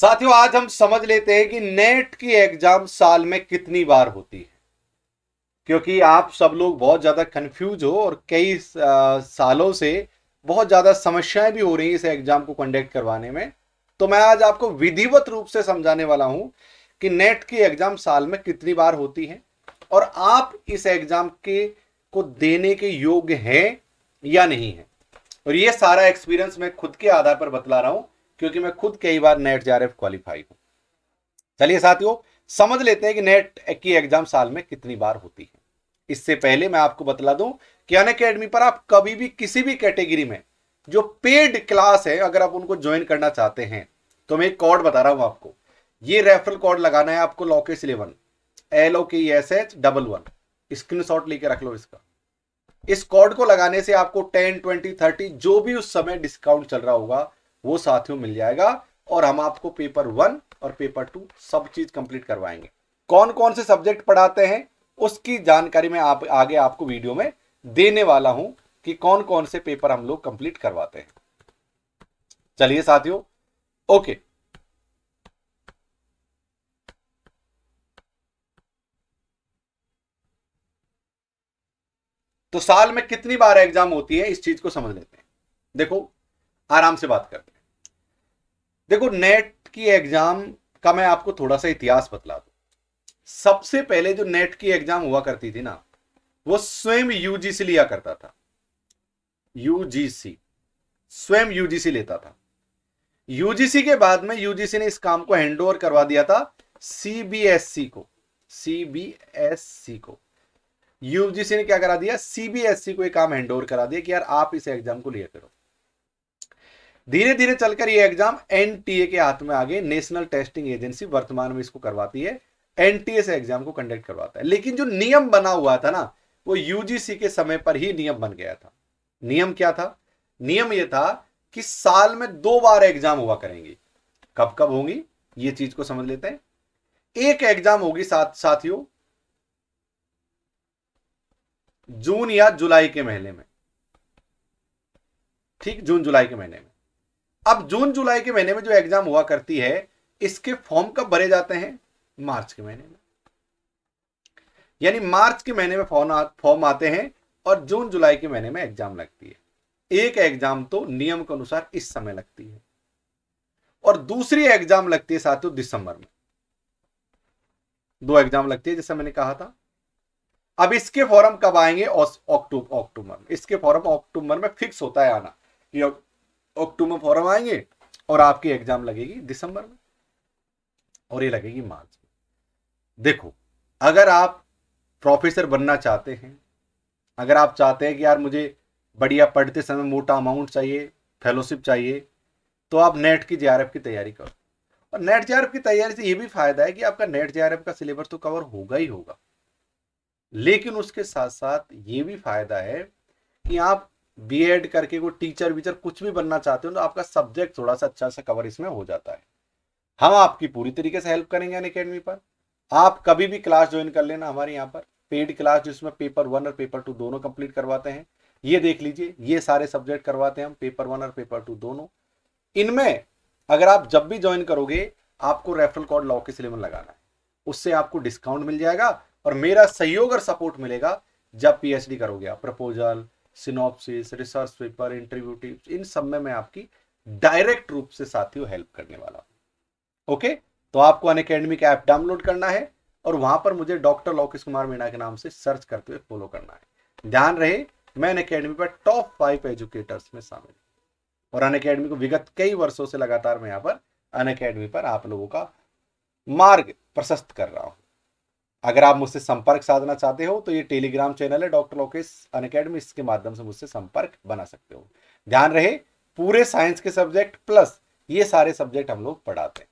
साथियों आज हम समझ लेते हैं कि नेट की एग्जाम साल में कितनी बार होती है क्योंकि आप सब लोग बहुत ज़्यादा कंफ्यूज हो और कई सालों से बहुत ज़्यादा समस्याएं भी हो रही हैं इस एग्जाम को कंडक्ट करवाने में तो मैं आज आपको विधिवत रूप से समझाने वाला हूं कि नेट की एग्जाम साल में कितनी बार होती है और आप इस एग्जाम के को देने के योग्य हैं या नहीं है और ये सारा एक्सपीरियंस मैं खुद के आधार पर बतला रहा हूं क्योंकि मैं खुद कई बार नेट जे आर क्वालिफाई हूं चलिए साथियों समझ लेते हैं कि नेट की एग्जाम साल में कितनी बार होती है इससे पहले मैं आपको बतला दूं कि अन अकेडमी पर आप कभी भी किसी भी कैटेगरी में जो पेड क्लास है अगर आप उनको ज्वाइन करना चाहते हैं तो मैं एक कोड बता रहा हूं आपको ये रेफरल कोड लगाना है आपको लॉकेस eleven L O K S H double one screenshot लेके रख लो इसका इस कोड को लगाने से आपको टेन ट्वेंटी थर्टी जो भी उस समय डिस्काउंट चल रहा होगा वो साथियों मिल जाएगा और हम आपको पेपर वन और पेपर टू सब चीज कंप्लीट करवाएंगे कौन कौन से सब्जेक्ट पढ़ाते हैं उसकी जानकारी मैं आप आगे आपको वीडियो में देने वाला हूं कि कौन कौन से पेपर हम लोग कंप्लीट करवाते हैं चलिए साथियों ओके तो साल में कितनी बार एग्जाम होती है इस चीज को समझ लेते हैं देखो आराम से बात करते हैं देखो नेट की एग्जाम का मैं आपको थोड़ा सा इतिहास बतला दू सबसे पहले जो नेट की एग्जाम हुआ करती थी ना वो स्वयं यूजीसी लिया करता था यूजीसी स्वयं यूजीसी लेता था यूजीसी के बाद में यूजीसी ने इस काम को हैंड करवा दिया था सीबीएसई को सीबीएसई को यूजीसी ने क्या करा दिया सीबीएसई e को एक काम हैंडओवर करा दिया कि यार आप इस एग्जाम को लिया करो धीरे धीरे चलकर ये एग्जाम एनटीए के हाथ में आ गए नेशनल टेस्टिंग एजेंसी वर्तमान में इसको करवाती है एनटीए से एग्जाम को कंडक्ट करवाता है लेकिन जो नियम बना हुआ था ना वो यूजीसी के समय पर ही नियम बन गया था नियम क्या था नियम यह था कि साल में दो बार एग्जाम हुआ करेंगे कब कब होंगी ये चीज को समझ लेते हैं एक एग्जाम होगी साथ साथियों जून या जुलाई के महीने में ठीक जून जुलाई के महीने में अब जून जुलाई के महीने में जो एग्जाम हुआ करती है इसके फॉर्म कब भरे जाते हैं मार्च के महीने में यानी मार्च के महीने में फॉर्म फॉर्म आते हैं और जून जुलाई के महीने में एग्जाम लगती है एक एग्जाम तो नियम के अनुसार इस समय लगती है और दूसरी एग्जाम लगती है साथियों दिसंबर में दो एग्जाम लगती है जैसा मैंने कहा था अब इसके फॉरम कब आएंगे अक्टूबर में इसके फॉरम अक्टूबर में फिक्स होता है आना कि अक्टूबर फॉरम आएंगे और आपकी एग्जाम लगेगी दिसंबर में और ये लगेगी मार्च में देखो अगर आप प्रोफेसर बनना चाहते हैं अगर आप चाहते हैं कि यार मुझे बढ़िया पढ़ते समय मोटा अमाउंट चाहिए फेलोशिप चाहिए तो आप नेट की जे की तैयारी करो और नेट जे की तैयारी से ये भी फायदा है कि आपका नेट जे का सिलेबस तो कवर होगा ही होगा लेकिन उसके साथ साथ ये भी फायदा है कि आप बी एड करके कोई टीचर वीचर कुछ भी बनना चाहते हो तो आपका सब्जेक्ट थोड़ा सा अच्छा सा कवर इसमें हो जाता है हम आपकी पूरी तरीके से हेल्प करेंगे अन अकेडमी पर आप कभी भी क्लास ज्वाइन कर लेना हमारे यहाँ पर पेड क्लास जिसमें पेपर वन और पेपर टू दोनों कंप्लीट करवाते हैं ये देख लीजिए ये सारे सब्जेक्ट करवाते हैं हम पेपर वन और पेपर टू दोनों इनमें अगर आप जब भी ज्वाइन करोगे आपको रेफरल कोड लॉ के सिलेबन लगाना है उससे आपको डिस्काउंट मिल जाएगा और मेरा सहयोग और सपोर्ट मिलेगा जब पीएचडी करोगे आप proposal synopsis research paper interview tip इन सब में मैं आपकी डायरेक्ट रूप से साथियों हेल्प करने वाला हूँ ओके तो आपको अन अकेडमी का ऐप डाउनलोड करना है और वहां पर मुझे डॉक्टर लोकेश कुमार मीणा के नाम से सर्च करते हुए फॉलो करना है ध्यान रहे मैं अन अकेडमी पर टॉप फाइव एजुकेटर्स में शामिल और अन अकेडमी को विगत कई वर्षों से लगातार मैं यहाँ पर अन अकेडमी पर आप लोगों का मार्ग प्रशस्त कर रहा हूँ अगर आप मुझसे संपर्क साधना चाहते हो तो ये टेलीग्राम चैनल है डॉक्टर लोकेश अन अकेडमी इसके माध्यम से मुझसे संपर्क बना सकते हो ध्यान रहे पूरे साइंस के सब्जेक्ट प्लस ये सारे सब्जेक्ट हम लोग पढ़ाते हैं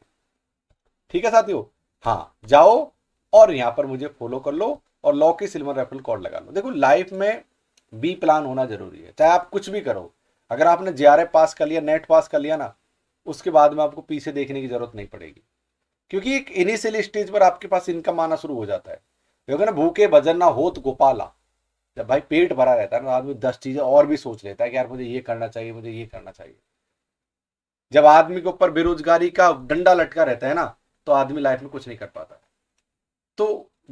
ठीक है साथियों हाँ जाओ और यहाँ पर मुझे फॉलो कर लो और लौकी सिल्वर रेफरल कोड लगा लो देखो लाइफ में बी प्लान होना जरूरी है चाहे आप कुछ भी करो अगर आपने जे पास कर लिया नेट पास कर लिया ना उसके बाद में आपको पीछे देखने की जरूरत नहीं पड़ेगी क्योंकि एक इनिशियल स्टेज पर आपके पास इनकम आना शुरू हो जाता है क्योंकि ना भूखे भजन ना हो तो गोपाला जब भाई पेट भरा रहता है ना आदमी दस चीजें और भी सोच लेता है कि यार मुझे ये करना चाहिए मुझे ये करना चाहिए जब आदमी के ऊपर बेरोजगारी का डंडा लटका रहता है ना तो आदमी लाइफ में कुछ नहीं कर पाता तो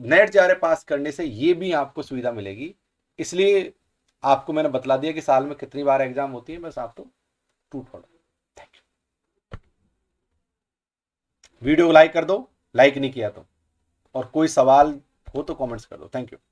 नेट जे पास करने से ये भी आपको सुविधा मिलेगी इसलिए आपको मैंने बतला दिया कि साल में कितनी बार एग्जाम होती है बस आप तो टूट थर्ड वीडियो को लाइक कर दो लाइक नहीं किया तो और कोई सवाल हो तो कमेंट्स कर दो थैंक यू